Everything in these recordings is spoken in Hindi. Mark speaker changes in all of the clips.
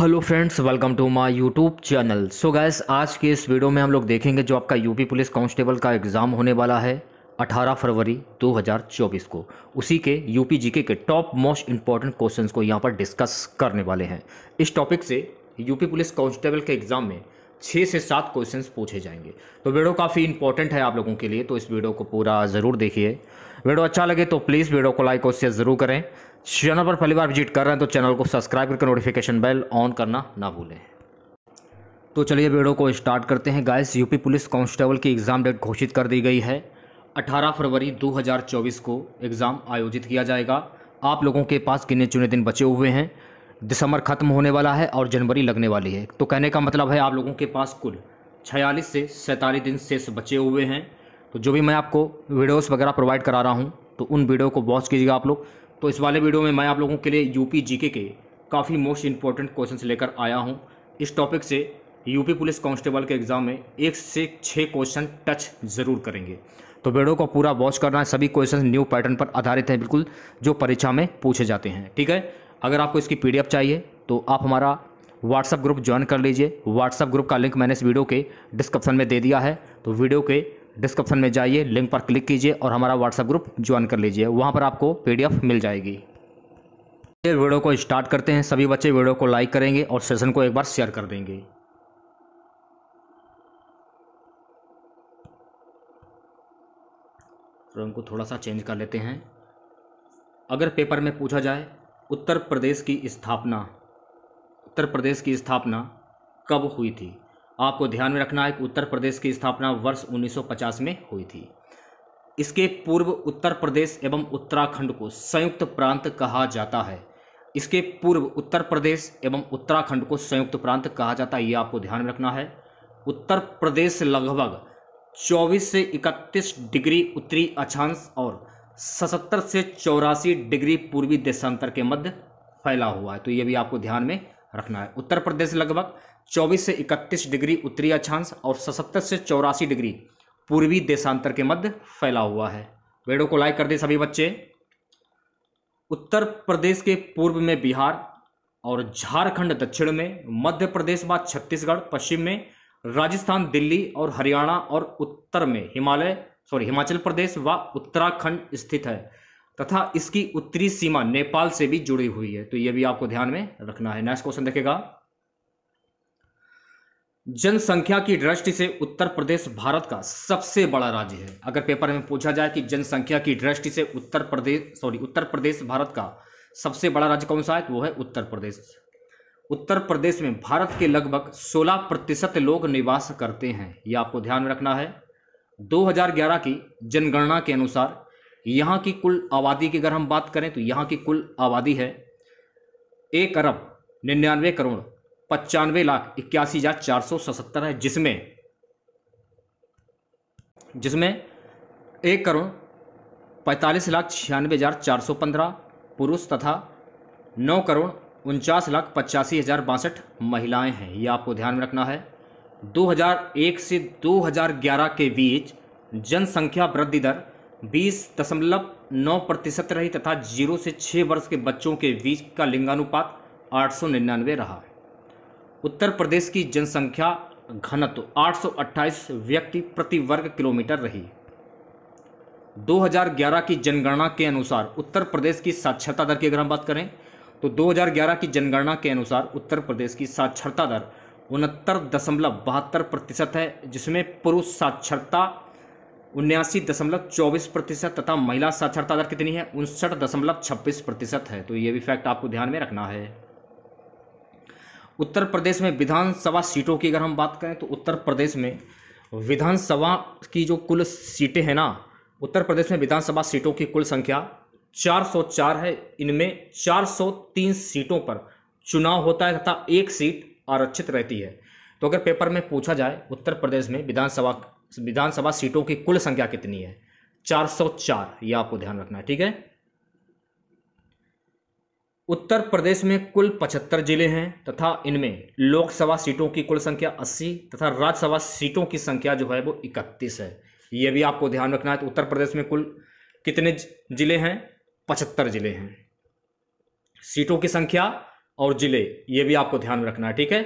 Speaker 1: hello friends welcome to my YouTube channel so guys आज के इस वीडियो में हम लोग देखेंगे जो आपका यूपी पुलिस कांस्टेबल का एग्ज़ाम होने वाला है 18 फरवरी 2024 को उसी के यूपी जीके के टॉप मोस्ट इंपॉर्टेंट क्वेश्चंस को यहाँ पर डिस्कस करने वाले हैं इस टॉपिक से यूपी पुलिस कांस्टेबल के एग्ज़ाम में छः से सात क्वेश्चंस पूछे जाएंगे तो वीडियो काफ़ी इंपॉर्टेंट है आप लोगों के लिए तो इस वीडियो को पूरा ज़रूर देखिए वीडियो अच्छा लगे तो प्लीज़ वीडियो को लाइक और शेयर ज़रूर करें चैनल पर पहली बार विजिट कर रहे हैं तो चैनल को सब्सक्राइब करके नोटिफिकेशन बेल ऑन करना ना भूलें तो चलिए वीडियो को स्टार्ट करते हैं गाइस यूपी पुलिस कांस्टेबल की एग्ज़ाम डेट घोषित कर दी गई है 18 फरवरी 2024 को एग्ज़ाम आयोजित किया जाएगा आप लोगों के पास किन्ने चुने दिन बचे हुए हैं दिसंबर ख़त्म होने वाला है और जनवरी लगने वाली है तो कहने का मतलब है आप लोगों के पास कुल छियालीस से सैंतालीस दिन शेष बचे हुए हैं तो जो भी मैं आपको वीडियोज़ वगैरह प्रोवाइड करा रहा हूँ तो उन वीडियो को वॉच कीजिएगा आप लोग तो इस वाले वीडियो में मैं आप लोगों के लिए यूपी जीके के काफ़ी मोस्ट इंपॉर्टेंट क्वेश्चन लेकर आया हूँ इस टॉपिक से यूपी पुलिस कांस्टेबल के एग्ज़ाम में एक से छः क्वेश्चन टच ज़रूर करेंगे तो वीडियो को पूरा वॉच करना है सभी क्वेश्चन न्यू पैटर्न पर आधारित हैं बिल्कुल जो परीक्षा में पूछे जाते हैं ठीक है अगर आपको इसकी पी चाहिए तो आप हमारा व्हाट्सअप ग्रुप ज्वाइन कर लीजिए व्हाट्सअप ग्रुप का लिंक मैंने इस वीडियो के डिस्क्रिप्शन में दे दिया है तो वीडियो के डिस्क्रिप्शन में जाइए लिंक पर क्लिक कीजिए और हमारा व्हाट्सएप ग्रुप ज्वाइन कर लीजिए वहाँ पर आपको पी मिल जाएगी फिर वीडियो को स्टार्ट करते हैं सभी बच्चे वीडियो को लाइक करेंगे और सेशन को एक बार शेयर कर देंगे रंग को थोड़ा सा चेंज कर लेते हैं अगर पेपर में पूछा जाए उत्तर प्रदेश की स्थापना उत्तर प्रदेश की स्थापना कब हुई थी आपको ध्यान में रखना है कि उत्तर प्रदेश की स्थापना वर्ष 1950 में हुई थी इसके पूर्व उत्तर प्रदेश एवं उत्तराखंड को संयुक्त प्रांत कहा जाता है इसके पूर्व उत्तर प्रदेश एवं उत्तराखंड को संयुक्त प्रांत कहा जाता है ये आपको ध्यान में रखना है उत्तर प्रदेश लगभग 24 से 31 डिग्री उत्तरी अक्षांश और 77 से चौरासी डिग्री पूर्वी देशांतर के मध्य फैला हुआ है तो ये भी आपको ध्यान में रखना है उत्तर प्रदेश लगभग 24 से 31 डिग्री उत्तरी अक्षांश और सतहत्तर से चौरासी डिग्री पूर्वी देशांतर के मध्य फैला हुआ है वीडियो को लाइक कर दे सभी बच्चे उत्तर प्रदेश के पूर्व में बिहार और झारखंड दक्षिण में मध्य प्रदेश व छत्तीसगढ़ पश्चिम में राजस्थान दिल्ली और हरियाणा और उत्तर में हिमालय सॉरी हिमाचल प्रदेश व उत्तराखंड स्थित है तथा इसकी उत्तरी सीमा नेपाल से भी जुड़ी हुई है तो यह भी आपको ध्यान में रखना है नेक्स्ट क्वेश्चन देखेगा जनसंख्या की दृष्टि से उत्तर प्रदेश भारत का सबसे बड़ा राज्य है अगर पेपर में पूछा जाए कि जनसंख्या की दृष्टि से उत्तर प्रदेश सॉरी उत्तर प्रदेश भारत का सबसे बड़ा राज्य कौन सा है तो वो है उत्तर प्रदेश उत्तर प्रदेश में भारत के लगभग 16 प्रतिशत लोग निवास करते हैं ये आपको ध्यान में रखना है 2011 की जनगणना के अनुसार यहाँ की कुल आबादी की अगर हम बात करें तो यहाँ की कुल आबादी है एक अरब निन्यानवे करोड़ पचानवे लाख इक्यासी हजार चार सौ सतहत्तर है जिसमें जिसमें एक करोड़ पैंतालीस लाख छियानवे हजार चार सौ पंद्रह पुरुष तथा नौ करोड़ उनचास लाख पचासी हजार बासठ महिलाएं हैं ये आपको ध्यान में रखना है 2001 से 2011 के बीच जनसंख्या वृद्धि दर बीस दशमलव नौ प्रतिशत रही तथा जीरो से छः वर्ष के बच्चों के बीच का लिंगानुपात आठ सौ निन्यानवे रहा उत्तर प्रदेश की जनसंख्या घनत्व 828 व्यक्ति प्रति वर्ग किलोमीटर रही 2011 की जनगणना के अनुसार उत्तर प्रदेश की साक्षरता दर की अगर हम बात करें तो 2011 की जनगणना के अनुसार उत्तर प्रदेश की साक्षरता दर उनहत्तर दशमलव बहत्तर प्रतिशत है जिसमें पुरुष साक्षरता उन्यासी दशमलव चौबीस प्रतिशत तथा महिला साक्षरता दर कितनी है उनसठ दशमलव छब्बीस प्रतिशत है तो ये भी फैक्ट आपको ध्यान में रखना है उत्तर प्रदेश में विधानसभा सीटों की अगर हम बात करें तो उत्तर प्रदेश में विधानसभा की जो कुल सीटें हैं ना उत्तर प्रदेश में विधानसभा सीटों की कुल संख्या 404 है इनमें 403 सीटों पर चुनाव होता है तथा एक सीट आरक्षित रहती है तो अगर पेपर में पूछा जाए उत्तर प्रदेश में विधानसभा विधानसभा सीटों की कुल संख्या कितनी है 404 ये आपको ध्यान रखना है ठीक है उत्तर प्रदेश में कुल 75 जिले हैं तथा इनमें लोकसभा सीटों की कुल संख्या 80 तथा राज्यसभा सीटों की संख्या जो है वो 31 है ये भी आपको ध्यान रखना है तो उत्तर प्रदेश में कुल कितने जिले हैं 75 जिले हैं सीटों की संख्या और जिले ये भी आपको ध्यान रखना है ठीक है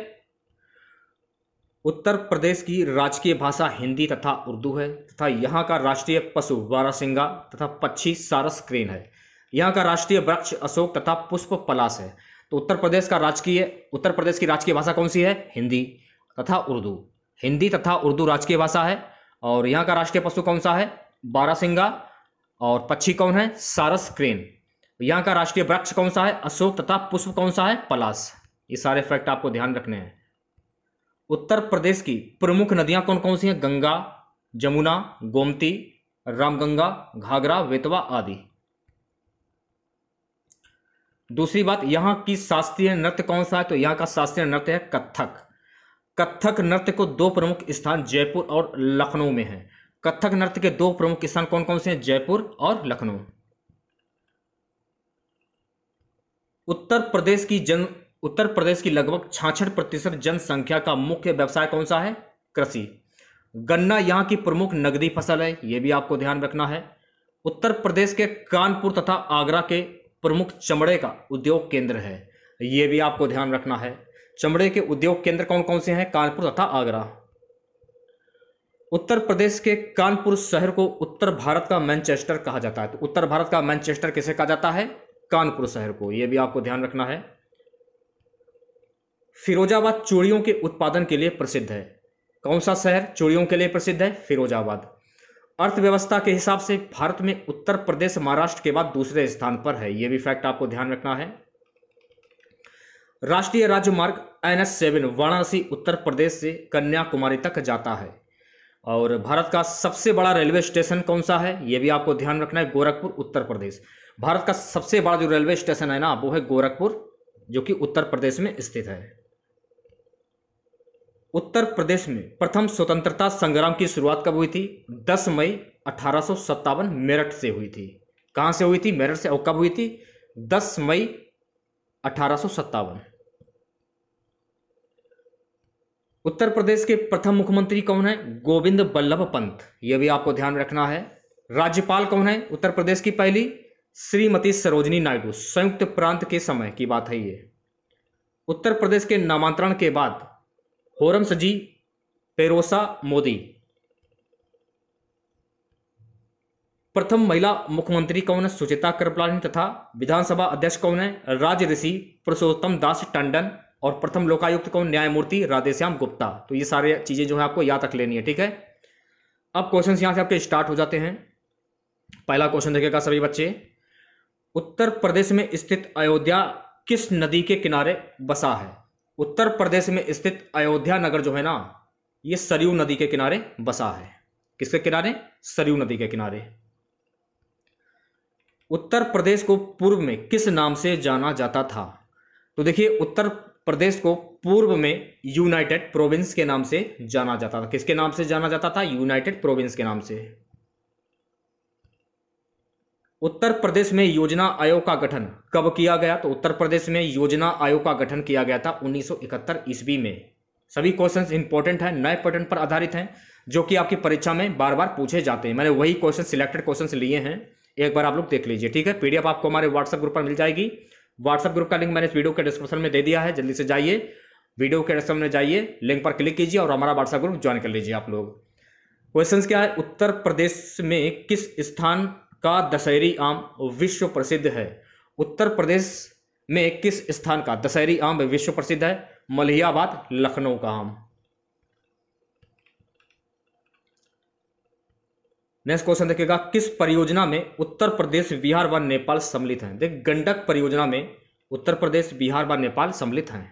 Speaker 1: उत्तर प्रदेश की राजकीय भाषा हिंदी तथा उर्दू है तथा यहाँ का राष्ट्रीय पशु बारासिंगा तथा पक्षी सारस क्रेन है यहाँ का राष्ट्रीय वृक्ष अशोक तथा पुष्प पलास है तो उत्तर प्रदेश का राजकीय उत्तर प्रदेश की राजकीय भाषा कौन सी है हिंदी तथा उर्दू हिंदी तथा उर्दू राजकीय भाषा है और यहाँ का राष्ट्रीय पशु कौन सा है बारासिंगा और पक्षी कौन है सारस क्रेन यहाँ का राष्ट्रीय वृक्ष कौन सा है अशोक तथा पुष्प कौन सा है पलास ये सारे फैक्ट आपको ध्यान रखने हैं उत्तर प्रदेश की प्रमुख नदियाँ कौन कौन सी हैं गंगा जमुना गोमती रामगंगा घाघरा वेतवा आदि दूसरी बात यहाँ की शास्त्रीय नृत्य कौन सा है तो यहाँ का शास्त्रीय नृत्य है कत्थक कत्थक नृत्य को दो प्रमुख स्थान जयपुर और लखनऊ में है कथक नृत्य के दो प्रमुख स्थान कौन कौन से हैं जयपुर और लखनऊ उत्तर प्रदेश की जन उत्तर प्रदेश की लगभग छाछठ प्रतिशत जनसंख्या का मुख्य व्यवसाय कौन सा है कृषि गन्ना यहाँ की प्रमुख नगदी फसल है यह भी आपको ध्यान रखना है उत्तर प्रदेश के कानपुर तथा आगरा के प्रमुख चमड़े का उद्योग केंद्र है ये भी आपको ध्यान रखना है चमड़े के उद्योग केंद्र कौन कौन से हैं कानपुर तथा आगरा उत्तर प्रदेश के कानपुर शहर को उत्तर भारत का मैनचेस्टर कहा जाता है तो उत्तर भारत का मैनचेस्टर किसे कहा जाता है कानपुर शहर को यह भी आपको ध्यान रखना है फिरोजाबाद चूड़ियों के उत्पादन के लिए प्रसिद्ध है कौन सा शहर चूड़ियों के लिए प्रसिद्ध है फिरोजाबाद अर्थव्यवस्था के हिसाब से भारत में उत्तर प्रदेश महाराष्ट्र के बाद दूसरे स्थान पर है यह भी फैक्ट आपको ध्यान रखना है राष्ट्रीय राजमार्ग N S seven Varanasi Uttar Pradesh से कन्याकुमारी तक जाता है और भारत का सबसे बड़ा रेलवे स्टेशन कौन सा है यह भी आपको ध्यान रखना है गोरखपुर उत्तर प्रदेश भारत का सबसे बड़ा जो रेलवे स्टेशन है ना वो है गोरखपुर जो कि उत्तर प्रदेश में स्थित है उत्तर प्रदेश में प्रथम स्वतंत्रता संग्राम की शुरुआत कब हुई थी 10 मई अठारह मेरठ से हुई थी कहाँ से हुई थी मेरठ से और कब हुई थी 10 मई अठारह उत्तर प्रदेश के प्रथम मुख्यमंत्री कौन है गोविंद बल्लभ पंत यह भी आपको ध्यान रखना है राज्यपाल कौन है उत्तर प्रदेश की पहली श्रीमती सरोजनी नायडू संयुक्त प्रांत के समय की बात है ये उत्तर प्रदेश के नामांतरण के बाद होरम सजी पेरोसा मोदी प्रथम महिला मुख्यमंत्री कौन है सुचेता कृपलानी तथा विधानसभा अध्यक्ष कौन है राज्य ऋषि पुरुषोत्तम दास टंडन और प्रथम लोकायुक्त कौन न्यायमूर्ति राधेश्याम गुप्ता तो ये सारी चीज़ें जो है आपको याद रख लेनी है ठीक है अब क्वेश्चन यहां से आपके स्टार्ट हो जाते हैं पहला क्वेश्चन देखेगा सभी बच्चे उत्तर प्रदेश में स्थित अयोध्या किस नदी के किनारे बसा है उत्तर प्रदेश में स्थित अयोध्या नगर जो है ना ये सरयू नदी के किनारे बसा है किसके किनारे सरयू नदी के किनारे उत्तर प्रदेश को पूर्व में किस नाम से जाना जाता था तो देखिए उत्तर प्रदेश को पूर्व में यूनाइटेड प्रोविंस के नाम से जाना जाता था किसके नाम से जाना जाता था यूनाइटेड प्रोविंस के नाम से उत्तर प्रदेश में योजना आयोग का गठन कब किया गया तो उत्तर प्रदेश में योजना आयोग का गठन किया गया था 1971 ईस्वी में सभी क्वेश्चंस इंपॉर्टेंट हैं नए पैटर्न पर आधारित हैं जो कि आपकी परीक्षा में बार बार पूछे जाते हैं मैंने वही क्वेश्चन सिलेक्टेड क्वेश्चन लिए हैं एक बार आप लोग देख लीजिए ठीक है पीडीएफ आपको हमारे व्हाट्सएप ग्रुप पर मिल जाएगी व्हाट्सएप ग्रुप का लिंक मैंने इस वीडियो के डिस्क्रिप्शन में दे दिया है जल्दी से जाइए वीडियो के डिस्क्रिप्शन में जाइए लिंक पर क्लिक कीजिए और हमारा व्हाट्सएप ग्रुप ज्वाइन कर लीजिए आप लोग क्वेश्चन क्या है उत्तर प्रदेश में किस स्थान का दशहरी आम विश्व प्रसिद्ध है उत्तर प्रदेश में किस स्थान का दशहरी आम विश्व प्रसिद्ध है मलियाबाद लखनऊ का आम नेक्स्ट क्वेश्चन देखिएगा किस परियोजना में उत्तर प्रदेश बिहार व नेपाल सम्मिलित हैं देख गंडक परियोजना में उत्तर प्रदेश बिहार व नेपाल सम्मिलित हैं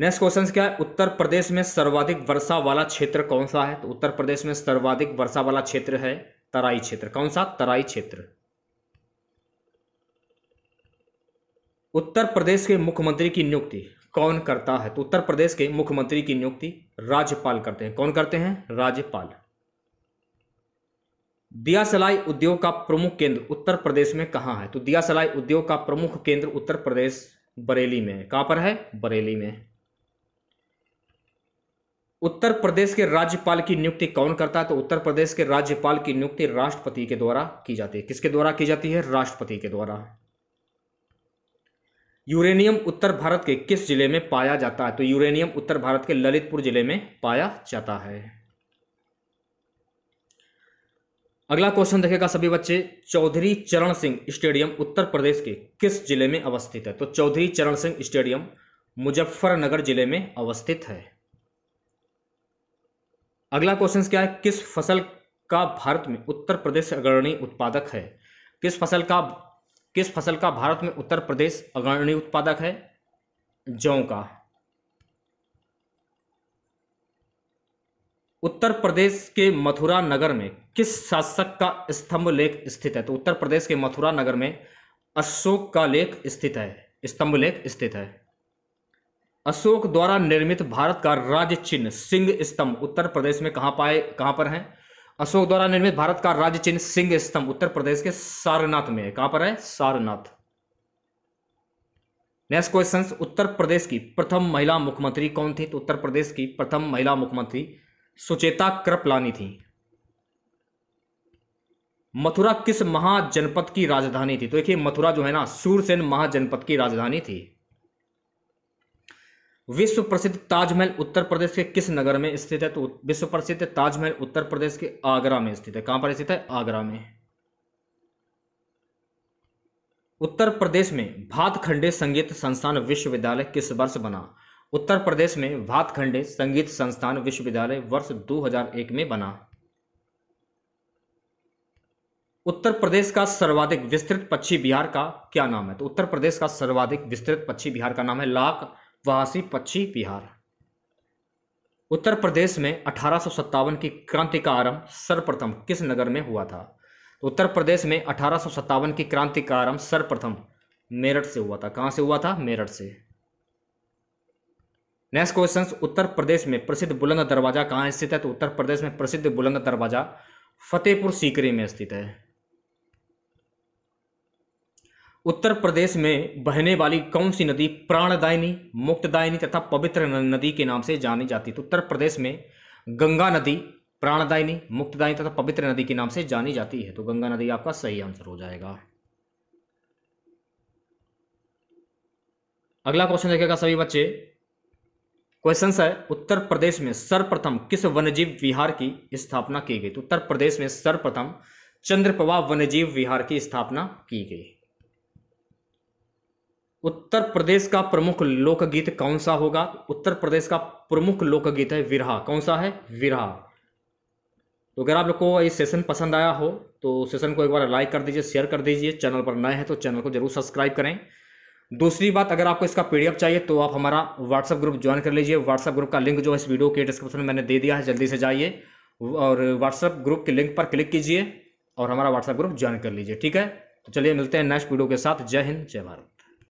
Speaker 1: नेक्स्ट क्वेश्चन क्या है उत्तर प्रदेश में सर्वाधिक वर्षा वाला क्षेत्र कौन सा है तो उत्तर प्रदेश में सर्वाधिक वर्षा वाला क्षेत्र है तराई क्षेत्र कौन सा तराई क्षेत्र उत्तर प्रदेश के मुख्यमंत्री की नियुक्ति कौन करता है तो उत्तर प्रदेश के मुख्यमंत्री की नियुक्ति राज्यपाल करते हैं कौन करते हैं राज्यपाल दिया सलाई उद्योग का प्रमुख केंद्र उत्तर प्रदेश में कहा है तो दिया सलाई उद्योग का प्रमुख केंद्र उत्तर प्रदेश बरेली में कहां पर है बरेली में उत्तर प्रदेश के राज्यपाल की नियुक्ति कौन करता है तो उत्तर प्रदेश के राज्यपाल की नियुक्ति राष्ट्रपति के द्वारा की जाती है किसके द्वारा की जाती है राष्ट्रपति के द्वारा यूरेनियम उत्तर भारत के किस जिले में पाया जाता है तो यूरेनियम उत्तर भारत के ललितपुर जिले में पाया जाता है अगला क्वेश्चन देखेगा सभी बच्चे चौधरी चरण सिंह स्टेडियम उत्तर प्रदेश के किस जिले में अवस्थित है तो चौधरी चरण सिंह स्टेडियम मुजफ्फरनगर जिले में अवस्थित है अगला क्वेश्चन क्या है किस फसल का भारत में उत्तर प्रदेश अग्रणी उत्पादक है किस फसल का किस फसल का भारत में उत्तर प्रदेश अग्रणी उत्पादक है जौ का उत्तर प्रदेश के मथुरा नगर में किस शासक का स्तंभ लेख स्थित है तो उत्तर प्रदेश के मथुरा नगर में अशोक का लेख स्थित है स्तंभ लेख स्थित है अशोक द्वारा निर्मित भारत का राज्य चिन्ह सिंह स्तंभ उत्तर प्रदेश में कहां पाए कहां पर है अशोक द्वारा निर्मित भारत का राज्य चिन्ह सिंह स्तंभ उत्तर प्रदेश के सारनाथ में है कहां पर है सारनाथ नेक्स्ट क्वेश्चन उत्तर प्रदेश की प्रथम महिला मुख्यमंत्री कौन थी तो उत्तर प्रदेश की प्रथम महिला मुख्यमंत्री सुचेता कृपलानी थी मथुरा किस महाजनपद की राजधानी थी तो देखिए मथुरा जो है ना सूरसेन महाजनपद की राजधानी थी विश्व प्रसिद्ध ताजमहल उत्तर प्रदेश के किस नगर में स्थित है तो विश्व प्रसिद्ध ताजमहल उत्तर प्रदेश के आगरा में स्थित है कहां पर स्थित है आगरा में उत्तर प्रदेश में भातखंडे संगीत संस्थान विश्वविद्यालय किस वर्ष बना उत्तर प्रदेश में भातखंडे संगीत संस्थान विश्वविद्यालय वर्ष 2001 में बना उत्तर प्रदेश का सर्वाधिक विस्तृत पक्षी बिहार का क्या नाम है तो उत्तर प्रदेश का सर्वाधिक विस्तृत पक्षी बिहार का नाम है लाख वासी पक्षी विहार उत्तर प्रदेश में अठारह की क्रांति का आरंभ सर्वप्रथम किस नगर में हुआ था तो उत्तर प्रदेश में अठारह की क्रांति का आरंभ सर्वप्रथम मेरठ से हुआ था कहां से हुआ था मेरठ से नेक्स्ट क्वेश्चन उत्तर प्रदेश में प्रसिद्ध बुलंद दरवाजा कहां स्थित है तो उत्तर प्रदेश में प्रसिद्ध बुलंद दरवाजा फतेहपुर सीकरी में स्थित है उत्तर प्रदेश में बहने वाली कौन सी नदी प्राणदायिनी मुक्तदायिनी तथा पवित्र नदी के नाम से जानी जाती है तो उत्तर प्रदेश में गंगा नदी प्राणदायिनी मुक्तदायिनी तथा पवित्र नदी के नाम से जानी जाती है तो गंगा नदी आपका सही आंसर हो जाएगा अगला क्वेश्चन देखेगा सभी बच्चे क्वेश्चन है उत्तर प्रदेश में सर्वप्रथम किस वन्यजीव विहार की स्थापना की गई तो उत्तर प्रदेश में सर्वप्रथम चंद्रप्रभा वन्यजीव विहार की स्थापना की गई उत्तर प्रदेश का प्रमुख लोकगीत कौन सा होगा उत्तर प्रदेश का प्रमुख लोकगीत है विरहा कौन सा है विरहा तो अगर आप लोग को ये सेशन पसंद आया हो तो सेशन को एक बार लाइक कर दीजिए शेयर कर दीजिए चैनल पर नए हैं तो चैनल को जरूर सब्सक्राइब करें दूसरी बात अगर आपको इसका पी चाहिए तो आप हमारा व्हाट्सअप ग्रुप ज्वाइन कर लीजिए व्हाट्सअप ग्रुप का लिंक जो है इस वीडियो के डिस्क्रिप्शन में मैंने दे दिया है जल्दी से जाइए और व्हाट्सअप ग्रुप के लिंक पर क्लिक कीजिए और हमारा व्हाट्सअप ग्रुप ज्वाइन कर लीजिए ठीक है तो चलिए मिलते हैं नेक्स्ट वीडियो के साथ जय हिंद जय भारत